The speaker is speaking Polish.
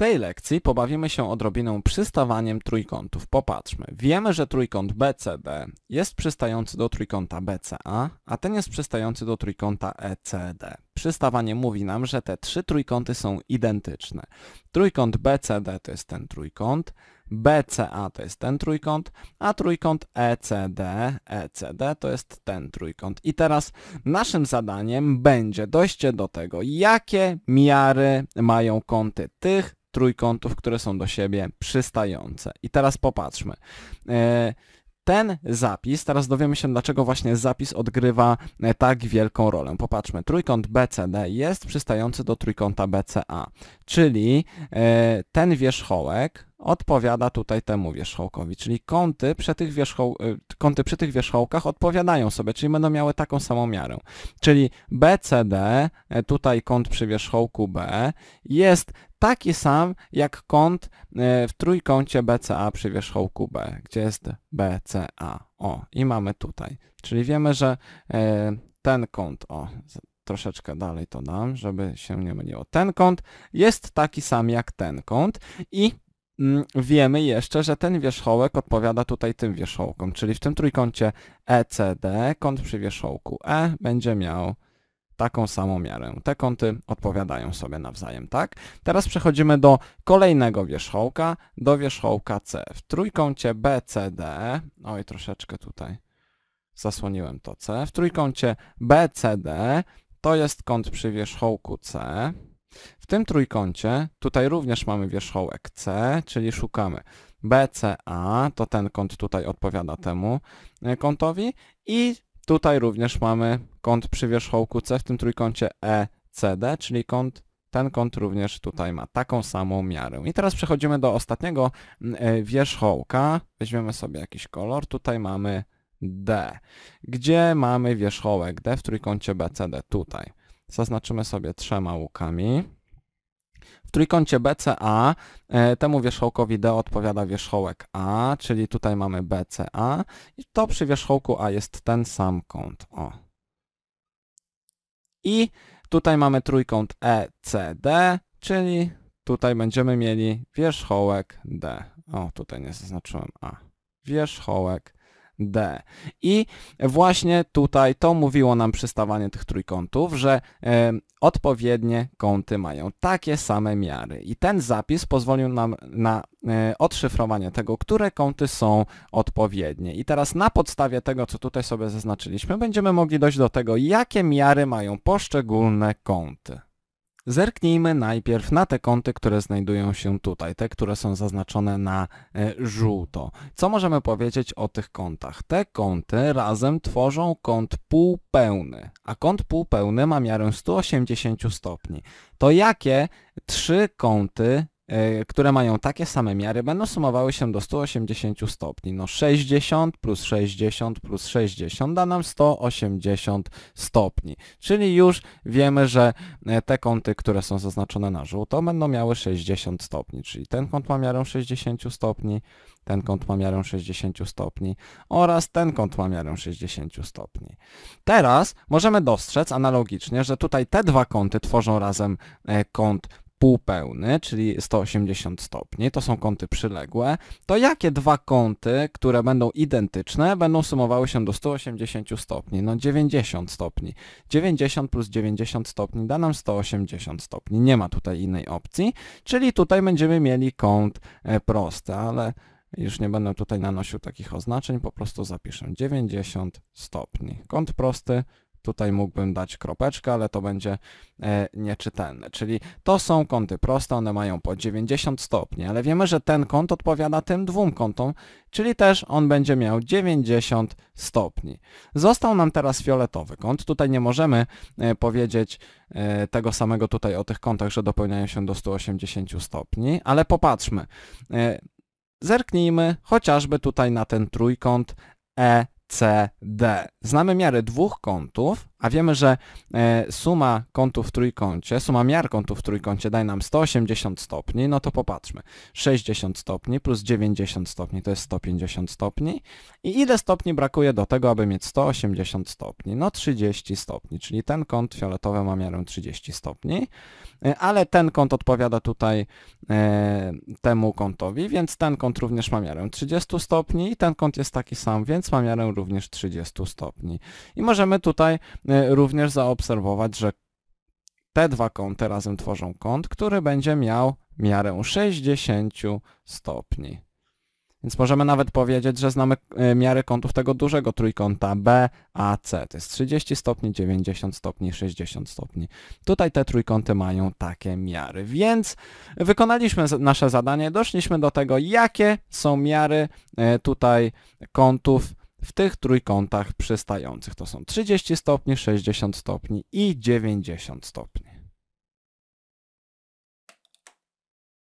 tej lekcji pobawimy się odrobiną przystawaniem trójkątów. Popatrzmy. Wiemy, że trójkąt BCD jest przystający do trójkąta BCA, a ten jest przystający do trójkąta ECD. Przystawanie mówi nam, że te trzy trójkąty są identyczne. Trójkąt BCD to jest ten trójkąt, BCA to jest ten trójkąt, a trójkąt ECD, ECD to jest ten trójkąt. I teraz naszym zadaniem będzie dojście do tego, jakie miary mają kąty tych trójkątów, które są do siebie przystające. I teraz popatrzmy. E, ten zapis, teraz dowiemy się dlaczego właśnie zapis odgrywa e, tak wielką rolę. Popatrzmy, trójkąt BCD jest przystający do trójkąta BCA, czyli e, ten wierzchołek odpowiada tutaj temu wierzchołkowi, czyli kąty przy, tych wierzchoł, y, kąty przy tych wierzchołkach odpowiadają sobie, czyli będą miały taką samą miarę. Czyli BCD, e, tutaj kąt przy wierzchołku B, jest taki sam jak kąt e, w trójkącie BCA przy wierzchołku B, gdzie jest BCA. O, i mamy tutaj. Czyli wiemy, że e, ten kąt, o, troszeczkę dalej to dam, żeby się nie myliło. Ten kąt jest taki sam jak ten kąt i Mm, wiemy jeszcze, że ten wierzchołek odpowiada tutaj tym wierzchołkom, czyli w tym trójkącie ECD kąt przy wierzchołku E będzie miał taką samą miarę. Te kąty odpowiadają sobie nawzajem, tak? Teraz przechodzimy do kolejnego wierzchołka, do wierzchołka C. W trójkącie BCD, oj troszeczkę tutaj zasłoniłem to C, w trójkącie BCD to jest kąt przy wierzchołku C, w tym trójkącie tutaj również mamy wierzchołek C, czyli szukamy BCA, to ten kąt tutaj odpowiada temu e, kątowi i tutaj również mamy kąt przy wierzchołku C w tym trójkącie ECD, czyli kąt ten kąt również tutaj ma taką samą miarę. I teraz przechodzimy do ostatniego e, wierzchołka. Weźmiemy sobie jakiś kolor. Tutaj mamy D. Gdzie mamy wierzchołek D w trójkącie BCD? Tutaj. Zaznaczymy sobie trzema łukami. W trójkącie BCA e, temu wierzchołkowi D odpowiada wierzchołek A, czyli tutaj mamy BCA i to przy wierzchołku A jest ten sam kąt. O. I tutaj mamy trójkąt ECD, czyli tutaj będziemy mieli wierzchołek D. O, tutaj nie zaznaczyłem A. Wierzchołek D. I właśnie tutaj to mówiło nam przystawanie tych trójkątów, że e, odpowiednie kąty mają takie same miary. I ten zapis pozwolił nam na e, odszyfrowanie tego, które kąty są odpowiednie. I teraz na podstawie tego, co tutaj sobie zaznaczyliśmy, będziemy mogli dojść do tego, jakie miary mają poszczególne kąty. Zerknijmy najpierw na te kąty, które znajdują się tutaj, te, które są zaznaczone na e, żółto. Co możemy powiedzieć o tych kątach? Te kąty razem tworzą kąt półpełny, a kąt półpełny ma miarę 180 stopni. To jakie trzy kąty E, które mają takie same miary, będą sumowały się do 180 stopni. No 60 plus 60 plus 60 da nam 180 stopni. Czyli już wiemy, że e, te kąty, które są zaznaczone na żółto, będą miały 60 stopni. Czyli ten kąt ma miarę 60 stopni, ten kąt ma miarę 60 stopni oraz ten kąt ma miarę 60 stopni. Teraz możemy dostrzec analogicznie, że tutaj te dwa kąty tworzą razem e, kąt półpełny, czyli 180 stopni, to są kąty przyległe, to jakie dwa kąty, które będą identyczne, będą sumowały się do 180 stopni? No 90 stopni. 90 plus 90 stopni da nam 180 stopni. Nie ma tutaj innej opcji, czyli tutaj będziemy mieli kąt e, prosty, ale już nie będę tutaj nanosił takich oznaczeń, po prostu zapiszę 90 stopni. Kąt prosty Tutaj mógłbym dać kropeczkę, ale to będzie e, nieczytelne. Czyli to są kąty proste, one mają po 90 stopni, ale wiemy, że ten kąt odpowiada tym dwóm kątom, czyli też on będzie miał 90 stopni. Został nam teraz fioletowy kąt. Tutaj nie możemy e, powiedzieć e, tego samego tutaj o tych kątach, że dopełniają się do 180 stopni, ale popatrzmy. Zerknijmy chociażby tutaj na ten trójkąt E CD. Znamy miarę dwóch kątów, a wiemy, że e, suma kątów w trójkącie, suma miar kątów w trójkącie daje nam 180 stopni, no to popatrzmy. 60 stopni plus 90 stopni to jest 150 stopni. I ile stopni brakuje do tego, aby mieć 180 stopni? No 30 stopni, czyli ten kąt fioletowy ma miarę 30 stopni, e, ale ten kąt odpowiada tutaj e, temu kątowi, więc ten kąt również ma miarę 30 stopni i ten kąt jest taki sam, więc ma miarę również 30 stopni. I możemy tutaj E, również zaobserwować, że te dwa kąty razem tworzą kąt, który będzie miał miarę 60 stopni. Więc możemy nawet powiedzieć, że znamy e, miarę kątów tego dużego trójkąta BAC. To jest 30 stopni, 90 stopni, 60 stopni. Tutaj te trójkąty mają takie miary. Więc wykonaliśmy nasze zadanie, doszliśmy do tego, jakie są miary e, tutaj kątów w tych trójkątach przystających. To są 30 stopni, 60 stopni i 90 stopni.